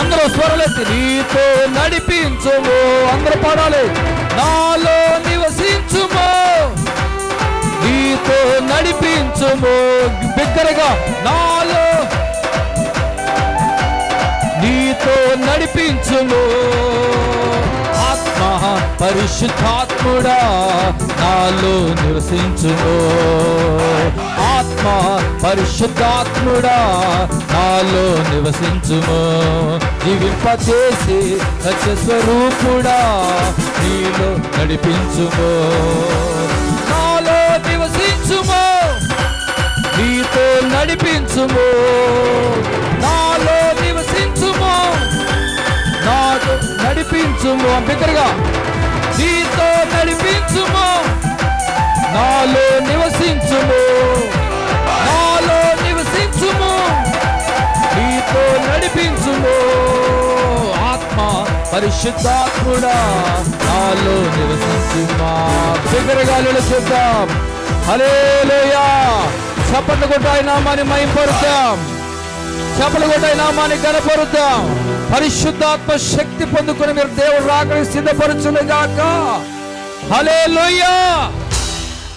అందరూ స్వరలెత్తి నీతో నడిపించుము అందరూ పడాలి నాలో నడిపించుము బిగ్గరగా నాలో నీతో నడిపించుము ఆత్మ పరిశుద్ధాత్ముడా నాలో నివసించుము ఆత్మ పరిశుద్ధాత్ముడా నాలో నివసించుము జీవింపచేసి సత్యస్వరూపుడా నీలో నడిపించుము నడిపించుము నాలో నివసించుము నాకు నడిపించుము బిగ్గరగా నీతో నడిపించుము నాలో నివసించుము నాలో నివసించుము నీతో నడిపించుము ఆత్మ పరిశుద్ధాత్ముడా నాలో నివసించుమా బిగ్గరగా చూద్దాం హలే చప్పట్లు కొట్టు ఆయన నామాన్ని మయంపరుద్దాం చప్పట్లు కొట్టు ఆయన నామాన్ని గనపరుద్దాం పరిశుద్ధాత్మ శక్తి పొందుకుని మీరు దేవుడు రాకని సిద్ధపరచులుగాక హలే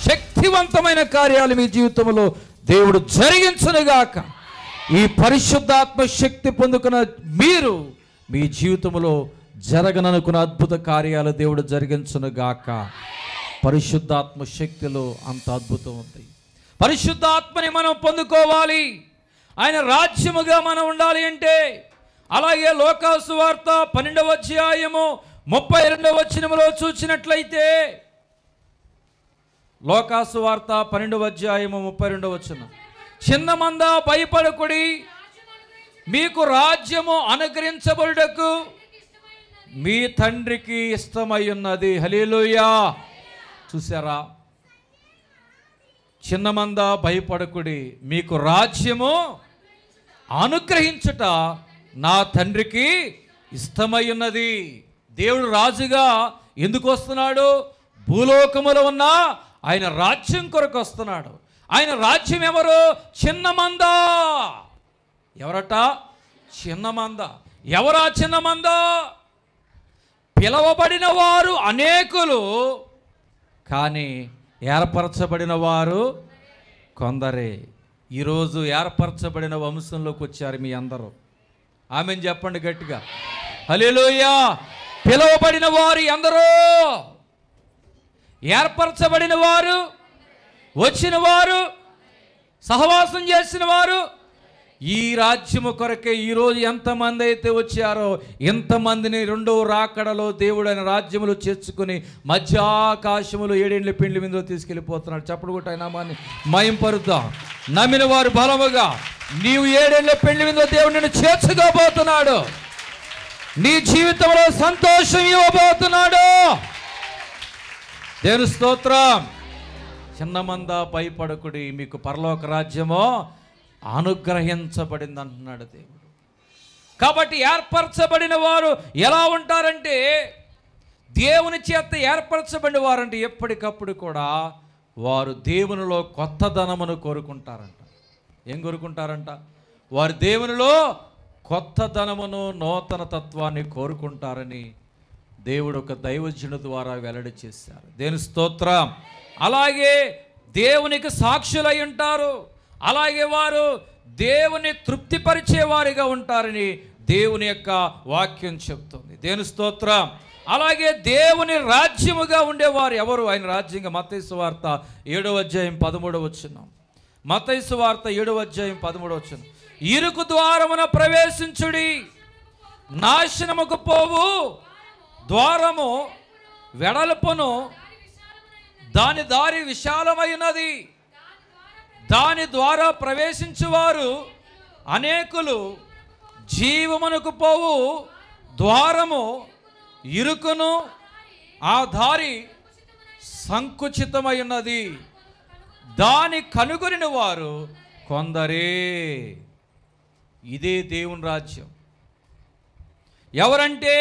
శక్తివంతమైన కార్యాలు మీ జీవితంలో దేవుడు జరిగించునుగాక ఈ పరిశుద్ధాత్మ శక్తి పొందుకున్న మీరు మీ జీవితంలో జరగననుకున్న అద్భుత కార్యాలు దేవుడు జరిగించునుగాక పరిశుద్ధాత్మ శక్తిలో అంత అద్భుతం ఉంది పరిశుద్ధాత్మని మనం పొందుకోవాలి ఆయన రాజ్యముగా మనం ఉండాలి అంటే అలాగే లోకాసు వార్త పన్నెండవ అధ్యాయము ముప్పై రెండవ వచ్చినములో చూసినట్లయితే లోకాసు వార్త పన్నెండవ అధ్యాయము ముప్పై రెండవ వచ్చిన చిన్న మంద భయపడకుడి మీకు రాజ్యము అనుగ్రహించబడుటకు మీ తండ్రికి ఇష్టమై ఉన్నది హలీలుయా చూసారా చిన్నమంద భయపడకుడి మీకు రాజ్యము అనుగ్రహించుట నా తండ్రికి ఇష్టమై ఉన్నది దేవుడు రాజుగా ఎందుకు వస్తున్నాడు భూలోకములో ఉన్న ఆయన రాజ్యం కొరకు వస్తున్నాడు ఆయన రాజ్యం ఎవరు చిన్నమంద ఎవరట చిన్నమంద ఎవరా చిన్నమంద పిలవబడిన వారు అనేకులు కానీ ఏర్పరచబడిన వారు కొందరే ఈరోజు ఏర్పరచబడిన వంశంలోకి వచ్చారు మీ అందరూ ఆమె చెప్పండి గట్టిగా హలేలోయా పిలువబడిన వారు ఎందరో ఏర్పరచబడిన వారు వచ్చిన వారు సహవాసం చేసిన వారు ఈ రాజ్యము కొరకే ఈరోజు ఎంతమంది అయితే వచ్చారో ఎంతమందిని రెండవ రాకడలో దేవుడైన రాజ్యములు చేర్చుకుని మధ్య ఆకాశములు ఏడేళ్ళ పిండి మీద తీసుకెళ్ళిపోతున్నాడు చప్పుడు కూడా నామాన్ని మయంపరుద్దాం నమ్మిన వారు బలముగా నీవు ఏడేళ్ళ పెళ్లి మీద దేవుడు నిన్ను చేర్చుకోబోతున్నాడు నీ జీవితంలో సంతోషం ఇవ్వబోతున్నాడు దేవుని స్తోత్రం చిన్నమంద భయపడకుడి మీకు పరలోక రాజ్యమో అనుగ్రహించబడింది అంటున్నాడు దేవుడు కాబట్టి ఏర్పరచబడిన వారు ఎలా ఉంటారంటే దేవుని చేత ఏర్పరచబడిన వారంటే ఎప్పటికప్పుడు కూడా వారు దేవునిలో కొత్త ధనమును కోరుకుంటారంట ఏం కోరుకుంటారంట వారు దేవునిలో కొత్త ధనమును నూతన తత్వాన్ని కోరుకుంటారని దేవుడు ఒక దైవజుని ద్వారా వెల్లడి చేశారు దేని స్తోత్రం అలాగే దేవునికి సాక్షులై ఉంటారు అలాగే వారు దేవుని తృప్తిపరిచేవారిగా ఉంటారని దేవుని యొక్క వాక్యం చెప్తుంది దేని స్తోత్రం అలాగే దేవుని రాజ్యముగా ఉండేవారు ఎవరు ఆయన రాజ్యంగా మతైసు వార్త ఏడవ అధ్యాయం పదమూడవ వచ్చిన మతైసు వార్త ఏడవ అధ్యాయం పదమూడవ వచ్చిన ఇరుకు ద్వారమున ప్రవేశించుడి నాశనముకు పోవు ద్వారము వెడల్పును దాని దారి విశాలమైనది దాని ద్వారా ప్రవేశించువారు అనేకులు జీవమునకు పోవు ద్వారము ఇరుకును ఆ దారి సంకుచితమై ఉన్నది దాని కనుగొనిన వారు కొందరే ఇదే దేవుని రాజ్యం ఎవరంటే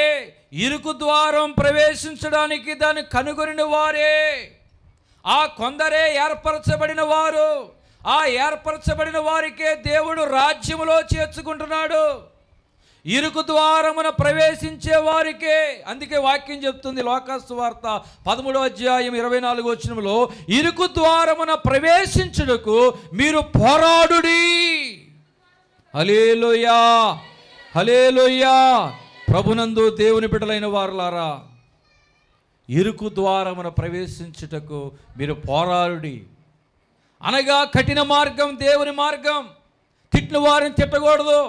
ఇరుకు ద్వారం ప్రవేశించడానికి దాన్ని కనుగొనిన వారే ఆ కొందరే ఏర్పరచబడిన వారు ఆ ఏర్పరచబడిన వారికే దేవుడు రాజ్యములో చేర్చుకుంటున్నాడు ఇరుకు ద్వారమున ప్రవేశించే వారికే అందుకే వాక్యం చెప్తుంది లోకాస్తు వార్త పదమూడవ అధ్యాయం ఇరవై నాలుగు వచ్చినములో ఇరుకు ద్వారమున ప్రవేశించుటకు మీరు పోరాడుడి హలేలుయా హలేలుయా ప్రభునందు దేవుని బిడ్డలైన వారులారా ఇరుకు ద్వారమున ప్రవేశించుటకు మీరు పోరాడుడి అనగా కఠిన మార్గం దేవుని మార్గం తిట్టిన వారిని తిట్టకూడదు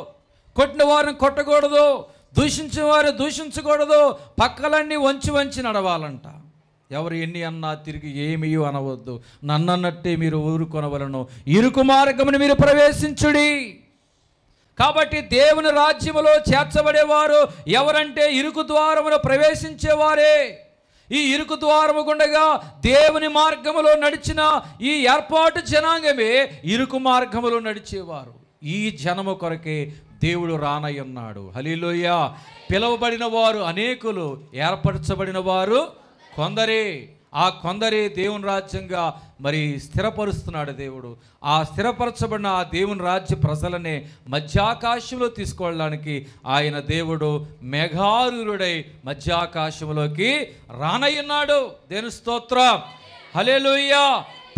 కొట్టిన వారిని కొట్టకూడదు దూషించిన వారిని దూషించకూడదు పక్కలన్నీ వంచి వంచి నడవాలంట ఎవరు ఎన్ని అన్నా తిరిగి ఏమీ అనవద్దు నన్నన్నట్టే మీరు ఊరుకొనవలను ఇరుకు మార్గమును మీరు ప్రవేశించుడి కాబట్టి దేవుని రాజ్యములో చేర్చబడేవారు ఎవరంటే ఇరుకు ద్వారమును ప్రవేశించేవారే ఈ ఇరుకు ద్వారము గుండగా దేవుని మార్గములో నడిచిన ఈ ఏర్పాటు జనాంగమే ఇరుకు మార్గములో నడిచేవారు ఈ జనము కొరకే దేవుడు రానయ్యున్నాడు హలీలోయ పిలువబడిన వారు అనేకులు ఏర్పరచబడిన వారు కొందరే ఆ కొందరే దేవుని రాజ్యంగా మరి స్థిరపరుస్తున్నాడు దేవుడు ఆ స్థిరపరచబడిన ఆ దేవుని రాజ్య ప్రజలనే మధ్యాకాశంలో తీసుకువెళ్ళడానికి ఆయన దేవుడు మేఘారుడై మధ్యాకాశంలోకి రానయ్యున్నాడు దేని స్తోత్ర హలేలుయ్యా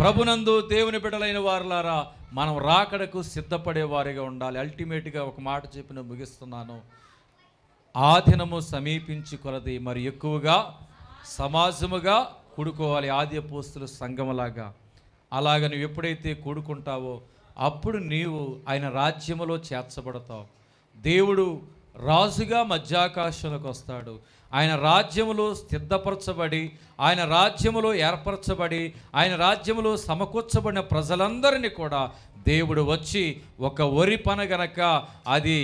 ప్రభునందు దేవుని బిడ్డలైన వారులారా మనం రాకడకు సిద్ధపడే వారిగా ఉండాలి అల్టిమేట్గా ఒక మాట చెప్పిన ముగిస్తున్నాను ఆధీనము సమీపించి కొలది మరి ఎక్కువగా సమాజముగా కూడుకోవాలి ఆది పోస్తుల సంగమలాగా అలాగ నువ్వు ఎప్పుడైతే కూడుకుంటావో అప్పుడు నీవు ఆయన రాజ్యములో చేర్చబడతావు దేవుడు రాజుగా మధ్యాకాశంలోకి వస్తాడు ఆయన రాజ్యములో స్థిద్ధపరచబడి ఆయన రాజ్యములో ఏర్పరచబడి ఆయన రాజ్యములో సమకూర్చబడిన ప్రజలందరినీ కూడా దేవుడు వచ్చి ఒక వరి పన గనక అది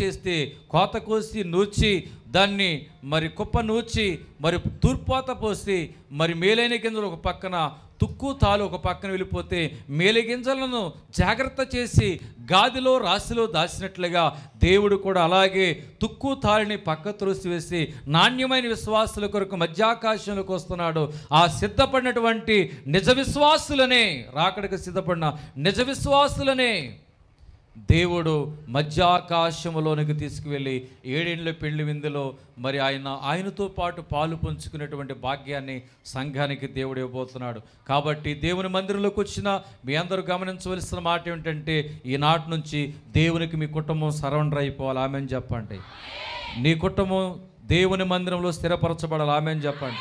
చేస్తే కోత కోసి నూర్చి దాన్ని మరి కుప్ప నూర్చి మరి తూర్పాత పోసి మరి మేలైన కింద ఒక పక్కన తుక్కు తాలు ఒక పక్కన వెళ్ళిపోతే మేలిగింజలను జాగ్రత్త చేసి గాదిలో రాశిలో దాచినట్లుగా దేవుడు కూడా అలాగే తుక్కు తాళిని పక్క వేసి నాణ్యమైన విశ్వాసుల కొరకు మధ్యాకాశంలోకి వస్తున్నాడు ఆ సిద్ధపడినటువంటి నిజ విశ్వాసులనే రాకడికి సిద్ధపడిన నిజ విశ్వాసులనే దేవుడు మధ్యాకాశములోనికి తీసుకువెళ్ళి ఏడేళ్ళ పెళ్లి విందులో మరి ఆయన ఆయనతో పాటు పాలు పంచుకునేటువంటి భాగ్యాన్ని సంఘానికి దేవుడు ఇవ్వబోతున్నాడు కాబట్టి దేవుని మందిరంలోకి వచ్చిన మీ అందరూ గమనించవలసిన మాట ఏమిటంటే ఈనాటి నుంచి దేవునికి మీ కుటుంబం సరౌండర్ అయిపోవాలి ఆమె చెప్పండి నీ కుటుంబం దేవుని మందిరంలో స్థిరపరచబడాలి ఆమె చెప్పండి